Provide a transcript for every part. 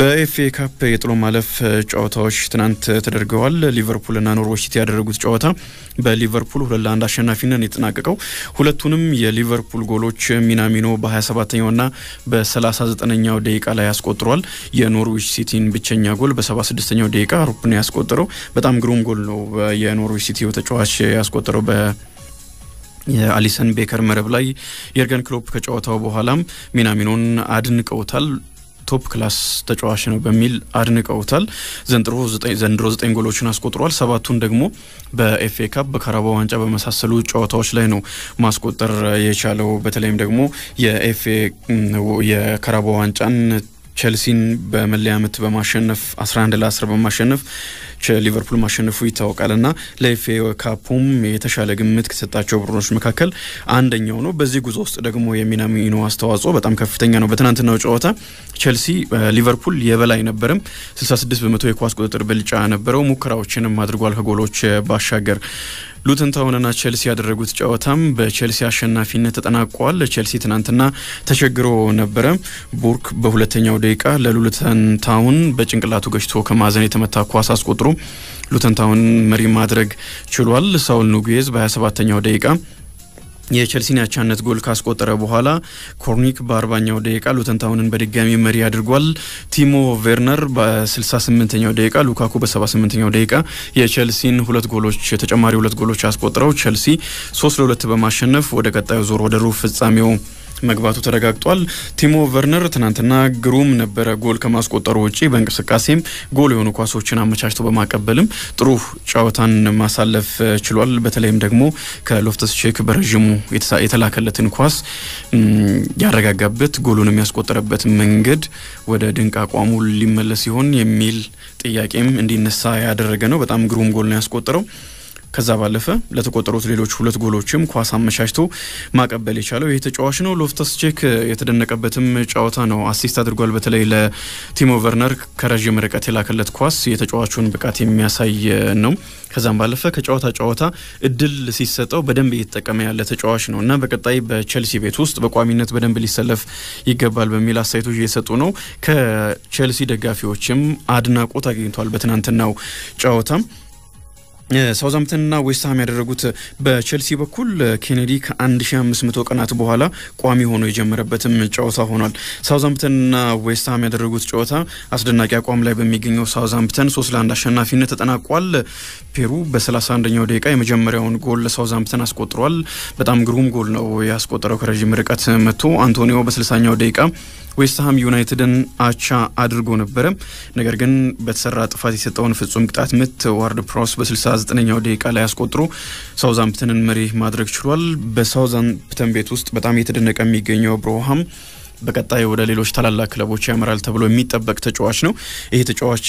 በኤፍኤ ካፕ የጥሎ ማለፍ ጨዋታዎች ትናንት ተደርገዋል። ሊቨርፑልና ኖርዌች ሲቲ ያደረጉት ጨዋታ በሊቨርፑል ሁለት ለአንድ አሸናፊነትን የተጠናቀቀው ሁለቱንም የሊቨርፑል ጎሎች ሚናሚኖ በ27ኛውና በ39ኛው ደቂቃ ላይ ያስቆጥሯል። የኖርዊች ሲቲን ብቸኛ ጎል በ76ኛው ደቂቃ ሩፕን ያስቆጠረው። በጣም ግሩም ጎል ነው የኖርዊች ሲቲ ተጫዋች ያስቆጠረው በ የአሊሰን ቤከር መረብ ላይ የርገን ክሎፕ ከጨዋታው በኋላም ሚናሚኖን አድንቀውታል። ቶፕ ክላስ ተጫዋች ነው በሚል አድንቀውታል። ዘንድሮ ዘጠኝ ጎሎችን አስቆጥሯል። ሰባቱን ደግሞ በኤፍኤ ካፕ፣ በካራባ ዋንጫ በመሳሰሉ ጨዋታዎች ላይ ነው ማስቆጠር የቻለው። በተለይም ደግሞ የኤፍኤ የካራባ ዋንጫን ቸልሲን በመለያ ምት በማሸነፍ 11 ለ10 በማሸነፍ ሊቨርፑል ማሸነፉ ይታወቃል ና ለኤፌ ካፑም የተሻለ ግምት ከሰጣቸው ቡድኖች መካከል አንደኛው ነው። በዚህ ጉዞ ውስጥ ደግሞ የሚናሚኖ አስተዋጽኦ በጣም ከፍተኛ ነው። በትናንትናው ጨዋታ ቸልሲ ሊቨርፑል የበላይ ነበርም፣ 66 በመቶ የኳስ ቁጥጥር ብልጫ ነበረው። ሙከራዎችንም አድርጓል ከጎሎች ባሻገር ታውንና ቼልሲ ያደረጉት ጨዋታም በቼልሲ አሸናፊነት ተጠናቋል። ቸልሲ ትናንትና ተቸግሮ ነበረ። ቡርክ በሁለተኛው ደቂቃ ለሉተንታውን በጭንቅላቱ ገጭቶ ከማዕዘን የተመታ ኳስ አስቆጥሮ ሉተንታውን መሪ ማድረግ ችሏል። ሳውል ኑጌዝ በ27ኛው ደቂቃ የቸልሲን አቻነት ጎል ካስቆጠረ በኋላ ኮርኒክ በአርባኛው ደቂቃ ሉተንታውንን በድጋሚ መሪ አድርጓል። ቲሞ ቬርነር በ68ኛው ደቂቃ፣ ሉካኩ በ78ኛው ደቂቃ የቸልሲን ሁለት ጎሎች ተጨማሪ ሁለት ጎሎች አስቆጥረው ቸልሲ ሶስት ለሁለት በማሸነፍ ወደ ቀጣዩ ዞር ወደ ሩብ ፍጻሜው መግባቱ ተረጋግጧል። ቲሞ ቨርነር ትናንትና ግሩም ነበረ። ጎል ከማስቆጠሩ ውጪ በእንቅስቃሴም ጎል የሆኑ ኳሶችን አመቻችቶ በማቀበልም ጥሩ ጨዋታን ማሳለፍ ችሏል። በተለይም ደግሞ ከሎፍተስ ቼክ በረዥሙ የተላከለትን ኳስ ያረጋጋበት ጎሉን የሚያስቆጠረበት መንገድ ወደ ድንቅ አቋሙ ሊመለስ ሲሆን የሚል ጥያቄም እንዲነሳ ያደረገ ነው። በጣም ግሩም ጎል ነው ያስቆጠረው። ከዛ ባለፈ ለተቆጠሩት ሌሎች ሁለት ጎሎችም ኳስ አመቻችቶ ማቀበል የቻለው ይህ ተጫዋች ነው። ሎፍተስ ቼክ የተደነቀበትም ጨዋታ ነው። አሲስት አድርጓል። በተለይ ለቲሞ ቨርነር ከረዥም ርቀት የላከለት ኳስ የተጫዋቹን ብቃት የሚያሳይ ነው። ከዛም ባለፈ ከጨዋታ ጨዋታ እድል ሲሰጠው በደንብ እየተጠቀመ ያለ ተጫዋች ነው እና በቀጣይ በቸልሲ ቤት ውስጥ በቋሚነት በደንብ ሊሰለፍ ይገባል በሚል አስተያየቶች እየሰጡ ነው። ከቸልሲ ደጋፊዎችም አድናቆት አግኝቷል በትናንትናው ጨዋታ ሳውዝሃምፕተንና ዌስትሃም ያደረጉት በቼልሲ በኩል ኬኔዲ ከ1500 ቀናት በኋላ ቋሚ ሆኖ የጀመረበትም ጨዋታ ሆኗል። ሳውዝሃምፕተንና ዌስትሃም ያደረጉት ጨዋታ አስደናቂ አቋም ላይ በሚገኘው ሳውዝሃምፕተን ሶስት ለአንድ አሸናፊነት ተጠናቋል። ፔሩ በ31ኛው ደቂቃ የመጀመሪያውን ጎል ለሳውዝሃምፕተን አስቆጥሯል። በጣም ግሩም ጎል ነው ያስቆጠረው ከረዥም ርቀት መጥቶ አንቶኒዮ በ60ኛው ደቂቃ ዌስትሃም ዩናይትድን አቻ አድርጎ ነበረ። ነገር ግን በተሰራ ጥፋት የሰጠውን ፍጹም ቅጣት ምት ዋርድ ፕሮስ በ69 በ59ኛው ደቂቃ ላይ አስቆጥሮ ሳውዛምፕተንን መሪ ማድረግ ችሏል። በሳውዛምፕተን ቤት ውስጥ በጣም እየተደነቀ የሚገኘው ብሮሃም በቀጣይ ወደ ሌሎች ታላላቅ ክለቦች ያመራል ተብሎ የሚጠበቅ ተጫዋች ነው። ይሄ ተጫዋች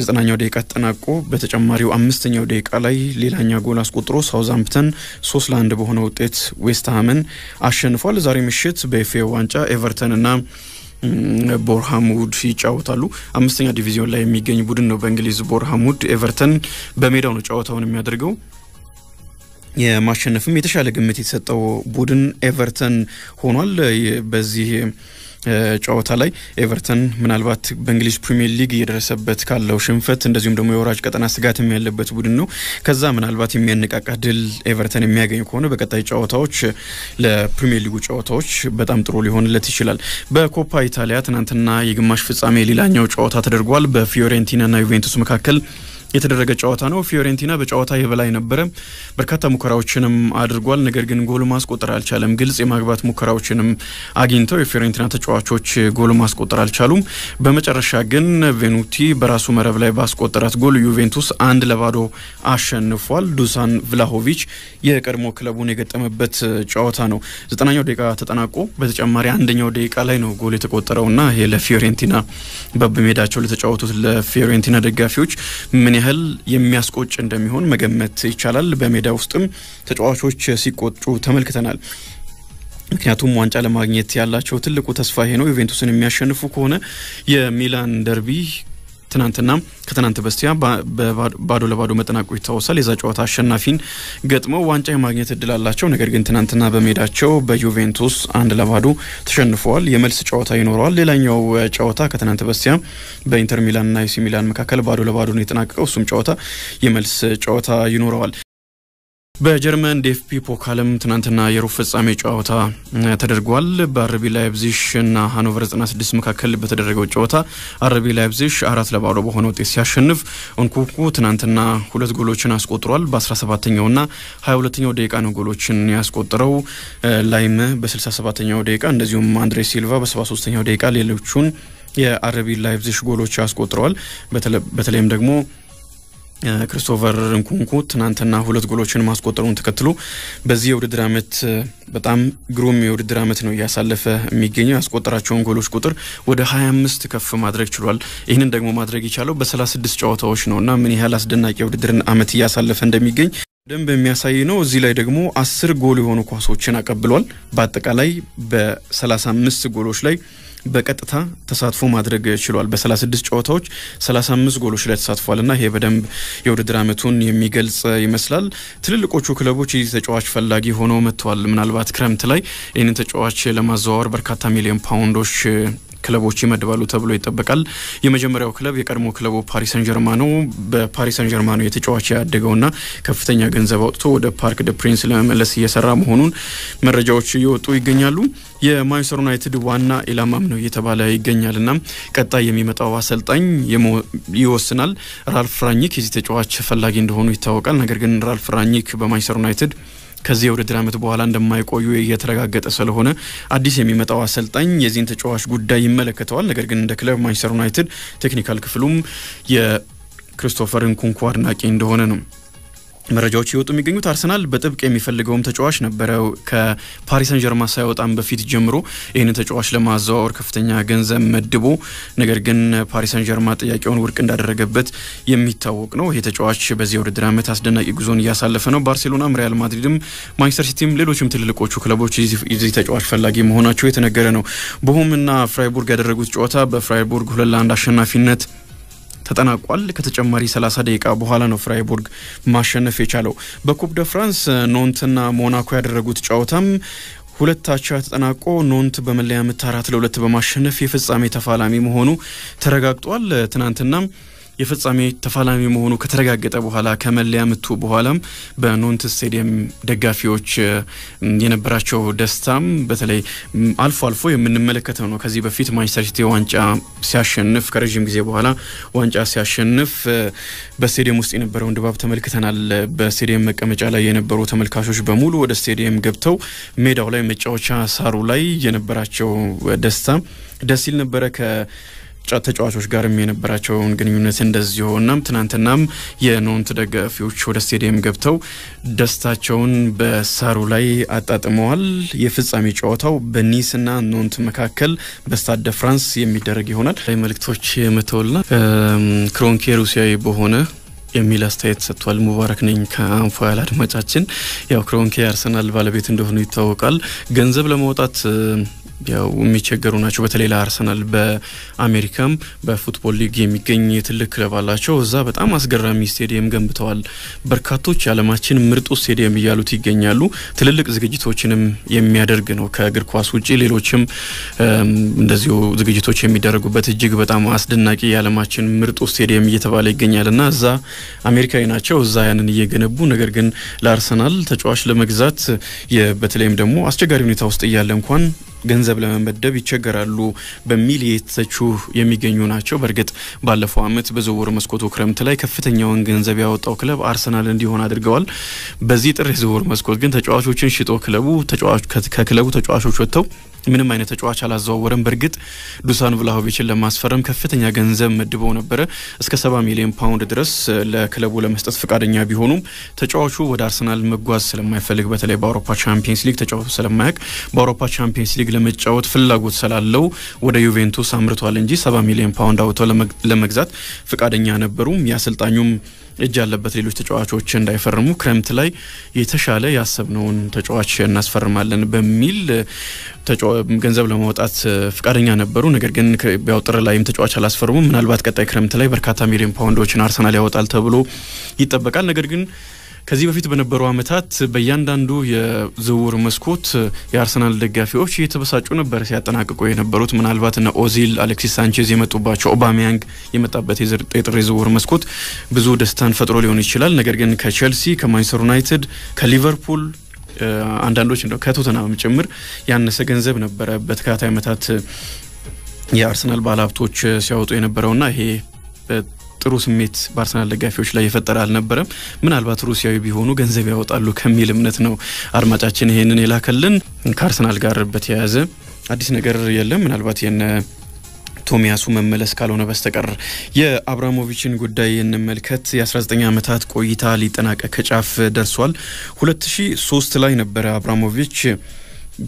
ዘጠናኛው ደቂቃ ተጠናቆ በተጨማሪው አምስተኛው ደቂቃ ላይ ሌላኛ ጎል አስቆጥሮ ሳውዛምፕተን ሶስት ለአንድ በሆነ ውጤት ዌስትሃምን አሸንፏል። ዛሬ ምሽት በኤፍኤ ዋንጫ ኤቨርተን እና ቦርሃሙድ ይጫወታሉ። አምስተኛ ዲቪዚዮን ላይ የሚገኝ ቡድን ነው በእንግሊዝ ቦርሃሙድ። ኤቨርተን በሜዳው ነው ጨዋታውን የሚያደርገው። የማሸነፍም የተሻለ ግምት የተሰጠው ቡድን ኤቨርተን ሆኗል በዚህ ጨዋታ ላይ ኤቨርተን ምናልባት በእንግሊዝ ፕሪሚየር ሊግ እየደረሰበት ካለው ሽንፈት እንደዚሁም ደግሞ የወራጅ ቀጠና ስጋት ያለበት ቡድን ነው። ከዛ ምናልባት የሚያነቃቃ ድል ኤቨርተን የሚያገኝ ከሆነ በቀጣይ ጨዋታዎች ለፕሪሚየር ሊጉ ጨዋታዎች በጣም ጥሩ ሊሆንለት ይችላል። በኮፓ ኢታሊያ ትናንትና የግማሽ ፍጻሜ ሌላኛው ጨዋታ ተደርጓል። በፊዮሬንቲና ና ዩቬንቱስ መካከል የተደረገ ጨዋታ ነው። ፊዮሬንቲና በጨዋታ የበላይ ነበረ። በርካታ ሙከራዎችንም አድርጓል። ነገር ግን ጎል ማስቆጠር አልቻለም። ግልጽ የማግባት ሙከራዎችንም አግኝተው የፊዮሬንቲና ተጫዋቾች ጎል ማስቆጠር አልቻሉም። በመጨረሻ ግን ቬኑቲ በራሱ መረብ ላይ ባስቆጠራት ጎል ዩቬንቱስ አንድ ለባዶ አሸንፏል። ዱሳን ቭላሆቪች የቀድሞ ክለቡን የገጠመበት ጨዋታ ነው። ዘጠናኛው ደቂቃ ተጠናቆ በተጨማሪ አንደኛው ደቂቃ ላይ ነው ጎል የተቆጠረውና ይሄ ለፊዮሬንቲና በሜዳቸው ለተጫወቱት ለፊዮሬንቲና ደጋፊዎች ምን ያህል የሚያስቆጭ እንደሚሆን መገመት ይቻላል። በሜዳ ውስጥም ተጫዋቾች ሲቆጩ ተመልክተናል። ምክንያቱም ዋንጫ ለማግኘት ያላቸው ትልቁ ተስፋ ይሄ ነው። ዩቬንቱስን የሚያሸንፉ ከሆነ የሚላን ደርቢ ትናንትና ከትናንት በስቲያ ባዶ ለባዶ መጠናቁ ይታወሳል። የዛ ጨዋታ አሸናፊን ገጥመው ዋንጫ የማግኘት እድል አላቸው። ነገር ግን ትናንትና በሜዳቸው በዩቬንቱስ አንድ ለባዶ ተሸንፈዋል። የመልስ ጨዋታ ይኖረዋል። ሌላኛው ጨዋታ ከትናንት በስቲያ በኢንተር ሚላንና ኤሲ ሚላን መካከል ባዶ ለባዶ ነው የተጠናቀቀው። እሱም ጨዋታ የመልስ ጨዋታ ይኖረዋል። በጀርመን ዴፍፒ ፖካልም ትናንትና የሩብ ፍጻሜ ጨዋታ ተደርጓል። በአርቢ ላይፕዚሽ እና ሃኖቨር 96 መካከል በተደረገው ጨዋታ አርቢ ላይፕዚሽ አራት ለባዶ በሆነ ውጤት ሲያሸንፍ እንኩኩ ትናንትና ሁለት ጎሎችን አስቆጥሯል። በ17ኛው ና 22ኛው ደቂቃ ነው ጎሎችን ያስቆጥረው። ላይም በ67ኛው ደቂቃ እንደዚሁም አንድሬ ሲልቫ በ73ኛው ደቂቃ ሌሎቹን የአርቢ ላይፕዚሽ ጎሎች አስቆጥረዋል። በተለይም ደግሞ ክሪስቶፈር እንኩንኩ ትናንትና ሁለት ጎሎችን ማስቆጠሩን ተከትሎ በዚህ የውድድር ዓመት በጣም ግሩም የውድድር ዓመት ነው እያሳለፈ የሚገኘው። ያስቆጠራቸውን ጎሎች ቁጥር ወደ 25 ከፍ ማድረግ ችሏል። ይህንን ደግሞ ማድረግ የቻለው በ36 ጨዋታዎች ነው እና ምን ያህል አስደናቂ የውድድርን ዓመት እያሳለፈ እንደሚገኝ ደንብ የሚያሳይ ነው። እዚህ ላይ ደግሞ አስር ጎል የሆኑ ኳሶችን አቀብሏል። በአጠቃላይ በ35 ጎሎች ላይ በቀጥታ ተሳትፎ ማድረግ ችሏል። በ36 ጨዋታዎች 35 ጎሎች ላይ ተሳትፏል እና ይሄ በደንብ የውድድር ዓመቱን የሚገልጽ ይመስላል። ትልልቆቹ ክለቦች ይህ ተጫዋች ፈላጊ ሆነው መጥተዋል። ምናልባት ክረምት ላይ ይህንን ተጫዋች ለማዘዋወር በርካታ ሚሊዮን ፓውንዶች ክለቦች ይመድባሉ ተብሎ ይጠበቃል። የመጀመሪያው ክለብ የቀድሞ ክለቡ ፓሪስ ሰን ጀርማ ነው። በፓሪስ ሰን ጀርማ ነው የተጫዋች ያደገውና ከፍተኛ ገንዘብ አውጥቶ ወደ ፓርክ ደ ፕሪንስ ለመመለስ እየሰራ መሆኑን መረጃዎች እየወጡ ይገኛሉ። የማንቸስተር ዩናይትድ ዋና ኢላማም ነው እየተባለ ይገኛልና ቀጣይ የሚመጣው አሰልጣኝ ይወስናል። ራልፍ ራኒክ የዚህ ተጫዋች ፈላጊ እንደሆኑ ይታወቃል። ነገር ግን ራልፍ ራኒክ በማንቸስተር ዩናይትድ ከዚህ የውድድር ዓመት በኋላ እንደማይቆዩ እየተረጋገጠ ስለሆነ አዲስ የሚመጣው አሰልጣኝ የዚህን ተጫዋች ጉዳይ ይመለከተዋል። ነገር ግን እንደ ክለብ ማንቸስተር ዩናይትድ ቴክኒካል ክፍሉም የክሪስቶፈር ንኩንኩ አድናቂ እንደሆነ ነው መረጃዎች እየወጡ የሚገኙት አርሰናል በጥብቅ የሚፈልገውም ተጫዋች ነበረው። ከፓሪሰን ጀርማ ሳይወጣም በፊት ጀምሮ ይህንን ተጫዋች ለማዘዋወር ከፍተኛ ገንዘብ መድቦ ነገር ግን ፓሪሰን ጀርማ ጥያቄውን ውድቅ እንዳደረገበት የሚታወቅ ነው። ይህ ተጫዋች በዚህ የውድድር ዓመት አስደናቂ ጉዞን እያሳለፈ ነው። ባርሴሎናም፣ ሪያል ማድሪድም፣ ማንቸስተር ሲቲም ሌሎችም ትልልቆቹ ክለቦች የዚህ ተጫዋች ፈላጊ መሆናቸው የተነገረ ነው። ቦሁም እና ፍራይቡርግ ያደረጉት ጨዋታ በፍራይቡርግ ሁለት ለአንድ አሸናፊነት ተጠናቋል። ከተጨማሪ 30 ደቂቃ በኋላ ነው ፍራይቡርግ ማሸነፍ የቻለው። በኩፕ ደ ፍራንስ ኖንትና ሞናኮ ያደረጉት ጨዋታም ሁለታቻ ተጠናቆ ኖንት በመለያ ምት አራት ለሁለት በማሸነፍ የፍጻሜ ተፋላሚ መሆኑ ተረጋግጧል። ትናንትና የፍጻሜ ተፋላሚ መሆኑ ከተረጋገጠ በኋላ ከመለያ ምቱ በኋላም በኖንት ስቴዲየም ደጋፊዎች የነበራቸው ደስታም በተለይ አልፎ አልፎ የምንመለከተው ነው። ከዚህ በፊት ማንቸስተር ሲቲ ዋንጫ ሲያሸንፍ ከረዥም ጊዜ በኋላ ዋንጫ ሲያሸንፍ በስቴዲየም ውስጥ የነበረውን ድባብ ተመልክተናል። በስቴዲየም መቀመጫ ላይ የነበሩ ተመልካቾች በሙሉ ወደ ስቴዲየም ገብተው ሜዳው ላይ መጫወቻ ሳሩ ላይ የነበራቸው ደስታ ደስ ሲል ነበረ። ተጫዋቾች ጋርም የነበራቸውን ግንኙነት እንደዚሁ እናም ትናንትናም የኖንት ደጋፊዎች ወደ ስቴዲየም ገብተው ደስታቸውን በሳሩ ላይ አጣጥመዋል። የፍጻሜ ጨዋታው በኒስና ኖንት መካከል በስታድ ደ ፍራንስ የሚደረግ ይሆናል። ላይ መልእክቶች መተውልና ክሮንኬ ሩሲያዊ በሆነ የሚል አስተያየት ሰጥቷል። ሙባረክ ነኝ ከአንፎ ያል አድማጫችን። ያው ክሮንኬ አርሰናል ባለቤት እንደሆኑ ይታወቃል። ገንዘብ ለማውጣት ያው የሚቸገሩ ናቸው። በተለይ ለአርሰናል በአሜሪካም በፉትቦል ሊግ የሚገኝ ትልቅ ክለብ አላቸው። እዛ በጣም አስገራሚ ስቴዲየም ገንብተዋል። በርካቶች የዓለማችን ምርጡ ስቴዲየም እያሉት ይገኛሉ። ትልልቅ ዝግጅቶችንም የሚያደርግ ነው። ከእግር ኳስ ውጭ ሌሎችም እንደዚሁ ዝግጅቶች የሚደረጉበት እጅግ በጣም አስደናቂ የዓለማችን ምርጡ ስቴዲየም እየተባለ ይገኛል እና እዛ አሜሪካዊ ናቸው። እዛ ያንን እየገነቡ ነገር ግን ለአርሰናል ተጫዋች ለመግዛት በተለይም ደግሞ አስቸጋሪ ሁኔታ ውስጥ እያለ እንኳን ገንዘብ ለመመደብ ይቸገራሉ በሚል የተቹ የሚገኙ ናቸው። በእርግጥ ባለፈው ዓመት በዝውውር መስኮቱ ክረምት ላይ ከፍተኛውን ገንዘብ ያወጣው ክለብ አርሰናል እንዲሆን አድርገዋል። በዚህ ጥር የዝውውር መስኮት ግን ተጫዋቾችን ሽጦ ክለቡ ከክለቡ ተጫዋቾች ወጥተው ምንም አይነት ተጫዋች አላዘዋወረም። በእርግጥ ዱሳን ቭላሆቪችን ለማስፈረም ከፍተኛ ገንዘብ መድበው ነበረ። እስከ ሰባ ሚሊዮን ፓውንድ ድረስ ለክለቡ ለመስጠት ፈቃደኛ ቢሆኑም ተጫዋቹ ወደ አርሰናል መጓዝ ስለማይፈልግ በተለይ በአውሮፓ ቻምፒየንስ ሊግ ተጫዋቹ ስለማያውቅ በአውሮፓ ቻምፒየንስ ሊግ ሊግ ለመጫወት ፍላጎት ስላለው ወደ ዩቬንቱስ አምርቷል እንጂ 70 ሚሊዮን ፓውንድ አውጥተው ለመግዛት ፈቃደኛ ነበሩም። የአሰልጣኙም እጅ ያለበት ሌሎች ተጫዋቾች እንዳይፈርሙ ክረምት ላይ የተሻለ ያሰብነውን ተጫዋች እናስፈርማለን በሚል ገንዘብ ለማውጣት ፍቃደኛ ነበሩ። ነገር ግን ያው ጥር ላይም ተጫዋች አላስፈርሙም። ምናልባት ቀጣይ ክረምት ላይ በርካታ ሚሊዮን ፓውንዶችን አርሰናል ያወጣል ተብሎ ይጠበቃል። ነገር ግን ከዚህ በፊት በነበሩ ዓመታት በእያንዳንዱ የዝውውር መስኮት የአርሰናል ደጋፊዎች እየተበሳጩ ነበር ሲያጠናቅቁ የነበሩት። ምናልባት እነ ኦዚል፣ አሌክሲስ ሳንቼዝ የመጡባቸው ኦባሚያንግ የመጣበት የጥር ዝውውር መስኮት ብዙ ደስታን ፈጥሮ ሊሆን ይችላል። ነገር ግን ከቼልሲ፣ ከማንቸስተር ዩናይትድ፣ ከሊቨርፑል አንዳንዶች እንደው ከቶተናም ጭምር ያነሰ ገንዘብ ነበረ በተከታታይ ዓመታት የአርሰናል ባለሀብቶች ሲያወጡ የነበረውና ይሄ ጥሩ ስሜት በአርሰናል ደጋፊዎች ላይ የፈጠረ አልነበረም። ምናልባት ሩሲያዊ ቢሆኑ ገንዘብ ያወጣሉ ከሚል እምነት ነው አድማጫችን ይሄንን የላከልን። ከአርሰናል ጋር በተያያዘ አዲስ ነገር የለም። ምናልባት የነ ቶሚያሱ መመለስ ካልሆነ በስተቀር የአብራሞቪችን ጉዳይ እንመልከት። የ19 ዓመታት ቆይታ ሊጠናቀቅ ከጫፍ ደርሷል። 2003 ላይ ነበረ አብራሞቪች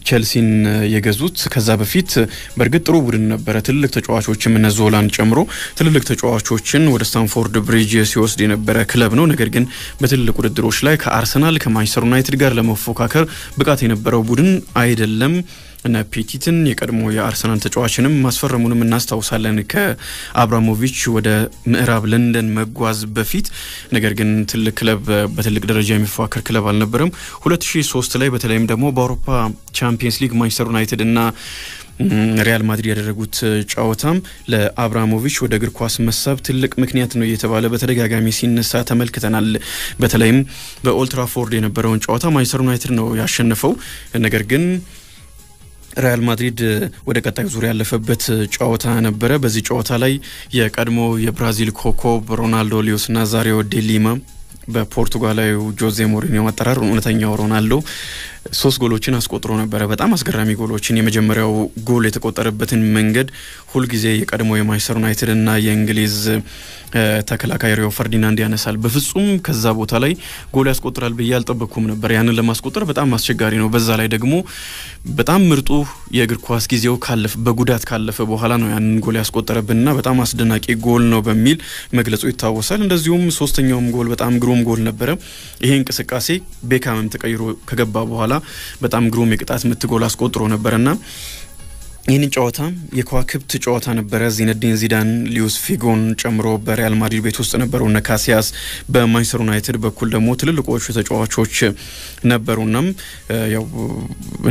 ቸልሲን የገዙት ከዛ በፊት በእርግጥ ጥሩ ቡድን ነበረ። ትልልቅ ተጫዋቾችም እነ ዞላን ጨምሮ ትልልቅ ተጫዋቾችን ወደ ስታንፎርድ ብሪጅ ሲወስድ የነበረ ክለብ ነው። ነገር ግን በትልልቅ ውድድሮች ላይ ከአርሰናል ከማንቸስተር ዩናይትድ ጋር ለመፎካከር ብቃት የነበረው ቡድን አይደለም። እነ ፔቲትን የቀድሞ የአርሰናል ተጫዋችንም ማስፈረሙንም እናስታውሳለን ከአብራሞቪች ወደ ምዕራብ ለንደን መጓዝ በፊት። ነገር ግን ትልቅ ክለብ በትልቅ ደረጃ የሚፎካከር ክለብ አልነበረም። 2003 ላይ በተለይም ደግሞ በአውሮፓ ቻምፒየንስ ሊግ ማንቸስተር ዩናይትድ እና ሪያል ማድሪድ ያደረጉት ጨዋታም ለአብራሞቪች ወደ እግር ኳስ መሳብ ትልቅ ምክንያት ነው እየተባለ በተደጋጋሚ ሲነሳ ተመልክተናል። በተለይም በኦልትራፎርድ የነበረውን ጨዋታ ማንቸስተር ዩናይትድ ነው ያሸነፈው። ነገር ግን ሪያል ማድሪድ ወደ ቀጣዩ ዙር ያለፈበት ጨዋታ ነበረ። በዚህ ጨዋታ ላይ የቀድሞ የብራዚል ኮከብ ሮናልዶ ሊዮስና ዛሬው ዴሊማ በፖርቱጋላዊ ጆዜ ሞሪኒዮ አጠራር እውነተኛው ሮናልዶ ሶስት ጎሎችን አስቆጥሮ ነበረ። በጣም አስገራሚ ጎሎችን። የመጀመሪያው ጎል የተቆጠረበትን መንገድ ሁልጊዜ የቀድሞ የማንቸስተር ዩናይትድ እና የእንግሊዝ ተከላካይ ሪዮ ፈርዲናንድ ያነሳል። በፍጹም ከዛ ቦታ ላይ ጎል ያስቆጥራል ብዬ አልጠበቅኩም ነበር። ያንን ለማስቆጠር በጣም አስቸጋሪ ነው። በዛ ላይ ደግሞ በጣም ምርጡ የእግር ኳስ ጊዜው ካለፈ በጉዳት ካለፈ በኋላ ነው ያንን ጎል ያስቆጠረብንና በጣም አስደናቂ ጎል ነው በሚል መግለጹ ይታወሳል። እንደዚሁም ሶስተኛውም ጎል በጣም ግሩ ግሩም ጎል ነበረ። ይሄ እንቅስቃሴ ቤካምም ተቀይሮ ከገባ በኋላ በጣም ግሩም የቅጣት ምት ጎል አስቆጥሮ ነበረና ይህንን ጨዋታ የከዋክብት ጨዋታ ነበረ። ዚነዲን ዚዳን ሊዩስ ፊጎን ጨምሮ በሪያል ማድሪድ ቤት ውስጥ ነበሩ እነ ካሲያስ፣ በማንቸስተር ዩናይትድ በኩል ደግሞ ትልልቆቹ ተጫዋቾች ነበሩናም ያው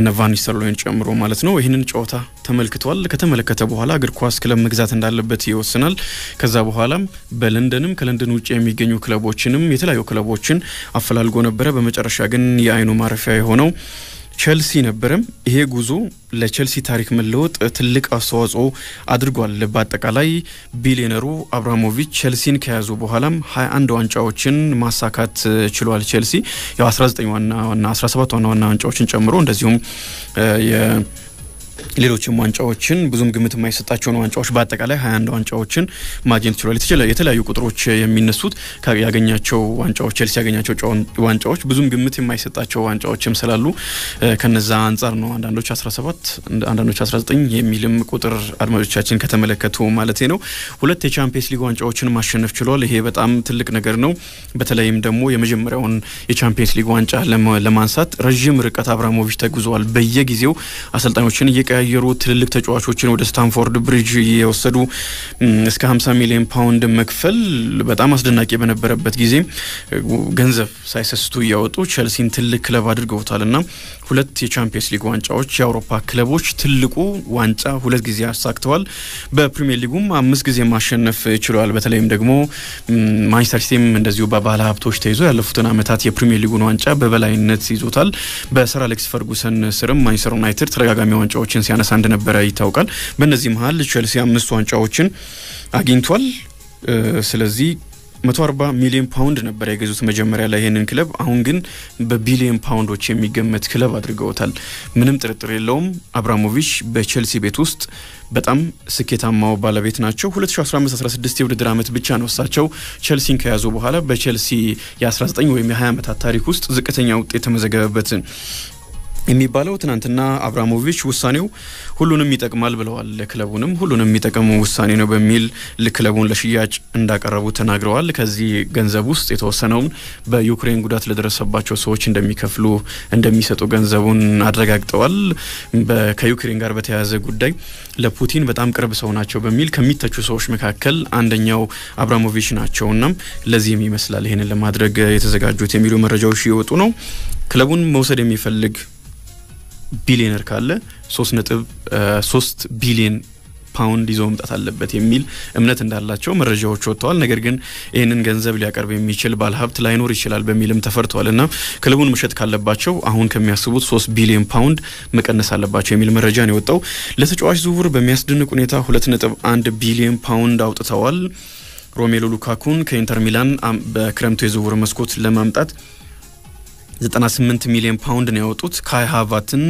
እነ ቫን ጨምሮ ማለት ነው። ይህንን ጨዋታ ተመልክቷል። ከተመለከተ በኋላ እግር ኳስ ክለብ መግዛት እንዳለበት ይወስናል። ከዛ በኋላም በለንደንም ከለንደን ውጭ የሚገኙ ክለቦችንም የተለያዩ ክለቦችን አፈላልጎ ነበረ። በመጨረሻ ግን የአይኑ ማረፊያ የሆነው ቸልሲ ነበረም። ይሄ ጉዞ ለቸልሲ ታሪክ መለወጥ ትልቅ አስተዋጽኦ አድርጓል። በአጠቃላይ ቢሊዮነሩ አብራሞቪች ቸልሲን ከያዙ በኋላም 21 ዋንጫዎችን ማሳካት ችሏል። ቸልሲ የ 19 ዋና ዋና 17 ዋና ዋና ዋንጫዎችን ጨምሮ እንደዚሁም ሌሎችም ዋንጫዎችን ብዙም ግምት የማይሰጣቸውን ዋንጫዎች በአጠቃላይ ሀያ አንድ ዋንጫዎችን ማግኘት ችሏል። የተለያዩ ቁጥሮች የሚነሱት ያገኛቸው ዋንጫዎች ቼልሲ ያገኛቸው ዋንጫዎች ብዙም ግምት የማይሰጣቸው ዋንጫዎችም ስላሉ ከነዛ አንጻር ነው አንዳንዶች 17 አንዳንዶች 19 የሚልም ቁጥር አድማጮቻችን ከተመለከቱ ማለት ነው። ሁለት የቻምፒየንስ ሊግ ዋንጫዎችን ማሸነፍ ችሏል። ይሄ በጣም ትልቅ ነገር ነው። በተለይም ደግሞ የመጀመሪያውን የቻምፒየንስ ሊግ ዋንጫ ለማንሳት ረዥም ርቀት አብራሞቪች ተጉዘዋል። በየጊዜው አሰልጣኞችን እየቀ ያየሩ ትልልቅ ተጫዋቾችን ወደ ስታንፎርድ ብሪጅ እየወሰዱ እስከ 50 ሚሊዮን ፓውንድ መክፈል በጣም አስደናቂ በነበረበት ጊዜ ገንዘብ ሳይሰስቱ እያወጡ ቸልሲን ትልቅ ክለብ አድርገውታል እና ሁለት የቻምፒየንስ ሊግ ዋንጫዎች የአውሮፓ ክለቦች ትልቁ ዋንጫ ሁለት ጊዜ አሳክተዋል። በፕሪሚየር ሊጉም አምስት ጊዜ ማሸነፍ ችለዋል። በተለይም ደግሞ ማንቸስተር ሲቲም እንደዚሁ በባለ ሀብቶች ተይዞ ያለፉትን ዓመታት የፕሪሚየር ሊጉን ዋንጫ በበላይነት ይዞታል። በሰር አሌክስ ፈርጉሰን ስርም ማንቸስተር ዩናይትድ ተደጋጋሚ ዋንጫዎችን ሲያነሳ እንደነበረ ይታወቃል። በእነዚህ መሀል ቼልሲ አምስት ዋንጫዎችን አግኝቷል። ስለዚህ 140 ሚሊዮን ፓውንድ ነበር የገዙት መጀመሪያ ላይ ይህንን ክለብ። አሁን ግን በቢሊዮን ፓውንዶች የሚገመት ክለብ አድርገውታል። ምንም ጥርጥር የለውም አብራሞቪች በቼልሲ ቤት ውስጥ በጣም ስኬታማው ባለቤት ናቸው። 2015/16 የውድድር ዓመት ብቻ ነው እሳቸው ቼልሲን ከያዙ በኋላ በቼልሲ የ19 ወይም የ20 ዓመታት ታሪክ ውስጥ ዝቅተኛ ውጤት የተመዘገበበት የሚባለው ትናንትና አብራሞቪች ውሳኔው ሁሉንም ይጠቅማል ብለዋል። ለክለቡንም ሁሉንም የሚጠቅም ውሳኔ ነው በሚል ክለቡን ለሽያጭ እንዳቀረቡ ተናግረዋል። ከዚህ ገንዘብ ውስጥ የተወሰነውን በዩክሬን ጉዳት ለደረሰባቸው ሰዎች እንደሚከፍሉ እንደሚሰጡ ገንዘቡን አረጋግጠዋል። ከዩክሬን ጋር በተያያዘ ጉዳይ ለፑቲን በጣም ቅርብ ሰው ናቸው በሚል ከሚተቹ ሰዎች መካከል አንደኛው አብራሞቪች ናቸውና ለዚህም ይመስላል ይህንን ለማድረግ የተዘጋጁት የሚሉ መረጃዎች እየወጡ ነው። ክለቡን መውሰድ የሚፈልግ ቢሊዮነር ካለ 33 ነጥብ ቢሊዮን ፓውንድ ይዞ መምጣት አለበት የሚል እምነት እንዳላቸው መረጃዎች ወጥተዋል። ነገር ግን ይህንን ገንዘብ ሊያቀርብ የሚችል ባለሀብት ላይኖር ይችላል በሚልም ተፈርተዋል እና ክለቡን መሸጥ ካለባቸው አሁን ከሚያስቡት ሶስት ቢሊዮን ፓውንድ መቀነስ አለባቸው የሚል መረጃ ነው የወጣው። ለተጫዋች ዝውውር በሚያስደንቅ ሁኔታ ሁለት ነጥብ አንድ ቢሊዮን ፓውንድ አውጥተዋል። ሮሜሎ ሉካኩን ከኢንተር ሚላን በክረምቱ የዝውውር መስኮት ለማምጣት 98 ሚሊዮን ፓውንድ ነው ያወጡት። ካይ ሃቫትን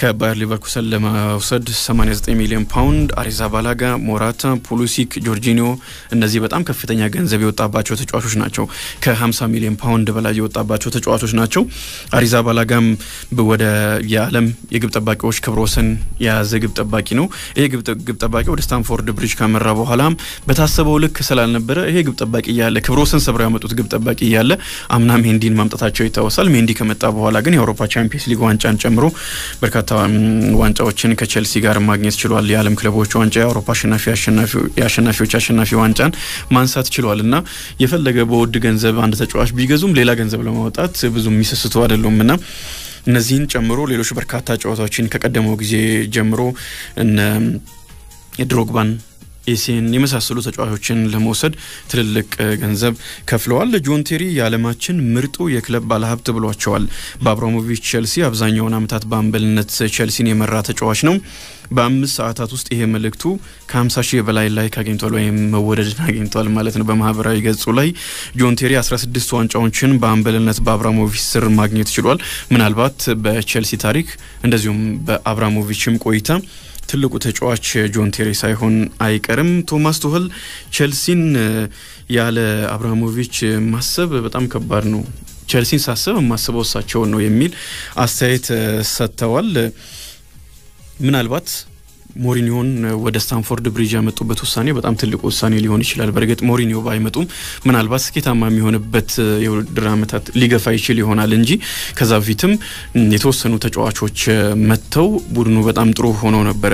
ከባየር ሊቨርኩሰን ለመውሰድ 89 ሚሊዮን ፓውንድ አሪዛ ባላጋ፣ ሞራታ፣ ፑሉሲክ፣ ጆርጂኒዮ እነዚህ በጣም ከፍተኛ ገንዘብ የወጣባቸው ተጫዋቾች ናቸው። ከ50 ሚሊዮን ፓውንድ በላይ የወጣባቸው ተጫዋቾች ናቸው። አሪዛ ባላጋም ወደ የዓለም የግብ ጠባቂዎች ክብረ ወሰን የያዘ ግብ ጠባቂ ነው። ይሄ ግብ ጠባቂ ወደ ስታንፎርድ ብሪጅ ካመራ በኋላ በታሰበው ልክ ስላልነበረ ይሄ ግብ ጠባቂ እያለ ክብረ ወሰን ሰብረው ያመጡት ግብ ጠባቂ እያለ አምና ሜንዲን ማምጣታቸው ይታወሳል። ሜንዲ ከመጣ በኋላ ግን የአውሮፓ ቻምፒየንስ ሊግ ዋንጫን ጨምሮ በርካታ በርካታ ዋንጫዎችን ከቼልሲ ጋር ማግኘት ችሏል። የዓለም ክለቦች ዋንጫ፣ የአውሮፓ የአሸናፊዎች አሸናፊ ዋንጫን ማንሳት ችሏል እና የፈለገ በውድ ገንዘብ አንድ ተጫዋች ቢገዙም ሌላ ገንዘብ ለማውጣት ብዙ የሚሰስቱ አይደሉም እና እነዚህን ጨምሮ ሌሎች በርካታ ጨዋታዎችን ከቀደመው ጊዜ ጀምሮ እነ ድሮግባን ኤሲን የመሳሰሉ ተጫዋቾችን ለመውሰድ ትልልቅ ገንዘብ ከፍለዋል። ጆን ቴሪ የዓለማችን ምርጡ የክለብ ባለሀብት ብሏቸዋል። በአብራሞቪች ቸልሲ አብዛኛውን ዓመታት በአምበልነት ቸልሲን የመራ ተጫዋች ነው። በአምስት ሰዓታት ውስጥ ይሄ መልእክቱ ከ50 ሺህ በላይ ላይክ አግኝቷል ወይም መወደድን አግኝቷል ማለት ነው። በማህበራዊ ገጹ ላይ ጆን ቴሪ 16 ዋንጫዎችን በአምበልነት በአብራሞቪች ስር ማግኘት ችሏል። ምናልባት በቸልሲ ታሪክ እንደዚሁም በአብራሞቪችም ቆይታ ትልቁ ተጫዋች ጆን ቴሪ ሳይሆን አይቀርም። ቶማስ ቱህል ቸልሲን ያለ አብርሃሞቪች ማሰብ በጣም ከባድ ነው፣ ቸልሲን ሳስብ የማስበው እሳቸውን ነው የሚል አስተያየት ሰጥተዋል። ምናልባት ሞሪኒዮን ወደ ስታንፎርድ ብሪጅ ያመጡበት ውሳኔ በጣም ትልቅ ውሳኔ ሊሆን ይችላል። በእርግጥ ሞሪኒዮ ባይመጡም ምናልባት ስኬታማ የሚሆንበት የውድድር ዓመታት ሊገፋ ይችል ይሆናል እንጂ ከዛ በፊትም የተወሰኑ ተጫዋቾች መጥተው ቡድኑ በጣም ጥሩ ሆኖ ነበረ።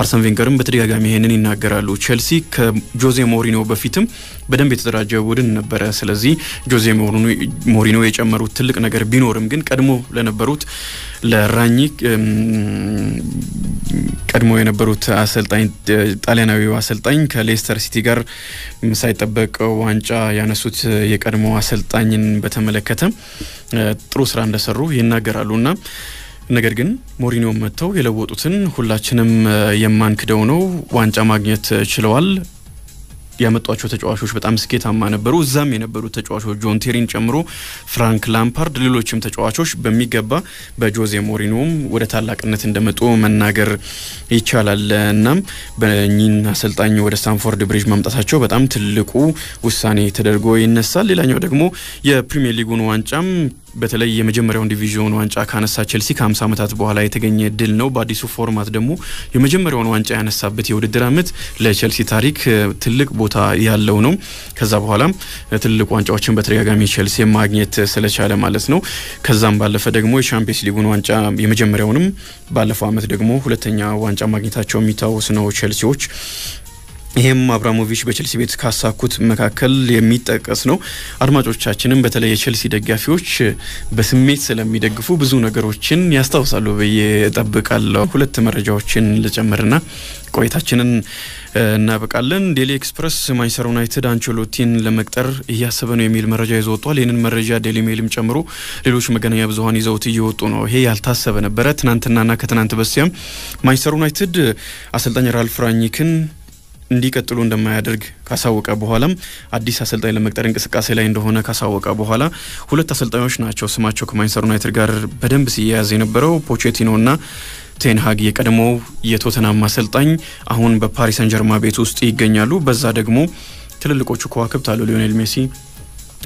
አርሰን ቬንገርም በተደጋጋሚ ይሄንን ይናገራሉ። ቼልሲ ከጆዜ ሞሪኒዮ በፊትም በደንብ የተደራጀ ቡድን ነበረ። ስለዚህ ጆዜ ሞሪኒዮ የጨመሩት ትልቅ ነገር ቢኖርም ግን ቀድሞ ለነበሩት ለራኚ ቀድሞ የነበሩ የነበሩት አሰልጣኝ ጣሊያናዊው አሰልጣኝ ከሌስተር ሲቲ ጋር ሳይጠበቅ ዋንጫ ያነሱት የቀድሞ አሰልጣኝን በተመለከተ ጥሩ ስራ እንደሰሩ ይናገራሉ እና ነገር ግን ሞሪኒዮ መጥተው የለወጡትን ሁላችንም የማንክደው ነው። ዋንጫ ማግኘት ችለዋል። ያመጧቸው ተጫዋቾች በጣም ስኬታማ ነበሩ። እዛም የነበሩ ተጫዋቾች ጆን ቴሪን ጨምሮ ፍራንክ ላምፓርድ፣ ሌሎችም ተጫዋቾች በሚገባ በጆዜ ሞሪኖም ወደ ታላቅነት እንደመጡ መናገር ይቻላል። እናም በእኚህን አሰልጣኝ ወደ ስታንፎርድ ብሪጅ ማምጣታቸው በጣም ትልቁ ውሳኔ ተደርጎ ይነሳል። ሌላኛው ደግሞ የፕሪሚየር ሊጉን ዋንጫም በተለይ የመጀመሪያውን ዲቪዥን ዋንጫ ካነሳ ቼልሲ ከ50 ዓመታት በኋላ የተገኘ ድል ነው። በአዲሱ ፎርማት ደግሞ የመጀመሪያውን ዋንጫ ያነሳበት የውድድር ዓመት ለቼልሲ ታሪክ ትልቅ ቦታ ያለው ነው። ከዛ በኋላም ትልቅ ዋንጫዎችን በተደጋጋሚ ቼልሲ ማግኘት ስለቻለ ማለት ነው። ከዛም ባለፈ ደግሞ የሻምፒየንስ ሊጉን ዋንጫ የመጀመሪያውንም፣ ባለፈው ዓመት ደግሞ ሁለተኛ ዋንጫ ማግኘታቸው የሚታወስ ነው ቼልሲዎች ይህም አብራሞቪች በቸልሲ ቤት ካሳኩት መካከል የሚጠቀስ ነው። አድማጮቻችንም በተለይ የቸልሲ ደጋፊዎች በስሜት ስለሚደግፉ ብዙ ነገሮችን ያስታውሳሉ ብዬ እጠብቃለሁ። ሁለት መረጃዎችን ልጨምርና ቆይታችንን እናበቃለን። ዴሊ ኤክስፕረስ ማንቸስተር ዩናይትድ አንቸሎቲን ለመቅጠር እያሰበ ነው የሚል መረጃ ይዞ ወጥቷል። ይህንን መረጃ ዴሊ ሜልም ጨምሮ ሌሎች መገናኛ ብዙኃን ይዘውት እየወጡ ነው። ይሄ ያልታሰበ ነበረ። ትናንትናና ከትናንት በስቲያም ማንቸስተር ዩናይትድ አሰልጣኝ ራልፍ ራኒክን እንዲቀጥሉ እንደማያደርግ ካሳወቀ በኋላም አዲስ አሰልጣኝ ለመቅጠር እንቅስቃሴ ላይ እንደሆነ ካሳወቀ በኋላ ሁለት አሰልጣኞች ናቸው ስማቸው ከማንቸስተር ዩናይትድ ጋር በደንብ ሲያያዝ የነበረው ፖቼቲኖና ቴንሃግ የቀድሞው የቶተናም አሰልጣኝ አሁን በፓሪስ ሰንጀርማ ቤት ውስጥ ይገኛሉ። በዛ ደግሞ ትልልቆቹ ከዋክብት አሉ። ሊዮኔል ሜሲ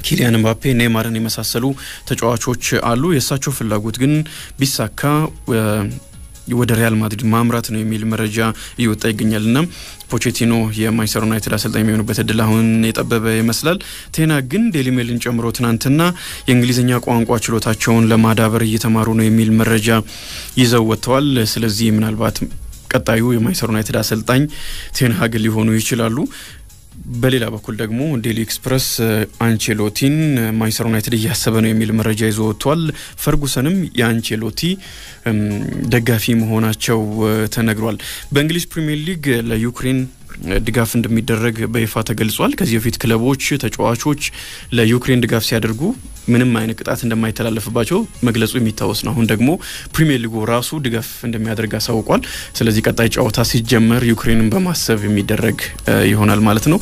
ኪሊያን ምባፔ፣ ኔማርን የመሳሰሉ ተጫዋቾች አሉ። የእሳቸው ፍላጎት ግን ቢሳካ ወደ ሪያል ማድሪድ ማምራት ነው የሚል መረጃ እየወጣ ይገኛል። እና ፖቼቲኖ የማንቸስተር ዩናይትድ አሰልጣኝ የሚሆኑበት እድል አሁን የጠበበ ይመስላል። ቴና ግን ዴሊ ሜልን ጨምሮ ትናንትና የእንግሊዝኛ ቋንቋ ችሎታቸውን ለማዳበር እየተማሩ ነው የሚል መረጃ ይዘው ወጥተዋል። ስለዚህ ምናልባት ቀጣዩ የማንቸስተር ዩናይትድ አሰልጣኝ ቴንሃግ ሊሆኑ ይችላሉ። በሌላ በኩል ደግሞ ዴሊ ኤክስፕረስ አንቼሎቲን ማንቸስተር ዩናይትድ እያሰበ ነው የሚል መረጃ ይዞ ወጥቷል። ፈርጉሰንም የአንቼሎቲ ደጋፊ መሆናቸው ተነግሯል። በእንግሊዝ ፕሪምየር ሊግ ለዩክሬን ድጋፍ እንደሚደረግ በይፋ ተገልጿል። ከዚህ በፊት ክለቦች፣ ተጫዋቾች ለዩክሬን ድጋፍ ሲያደርጉ ምንም አይነት ቅጣት እንደማይተላለፍባቸው መግለጹ የሚታወስ ነው። አሁን ደግሞ ፕሪሚየር ሊጉ ራሱ ድጋፍ እንደሚያደርግ አሳውቋል። ስለዚህ ቀጣይ ጨዋታ ሲጀመር ዩክሬንን በማሰብ የሚደረግ ይሆናል ማለት ነው።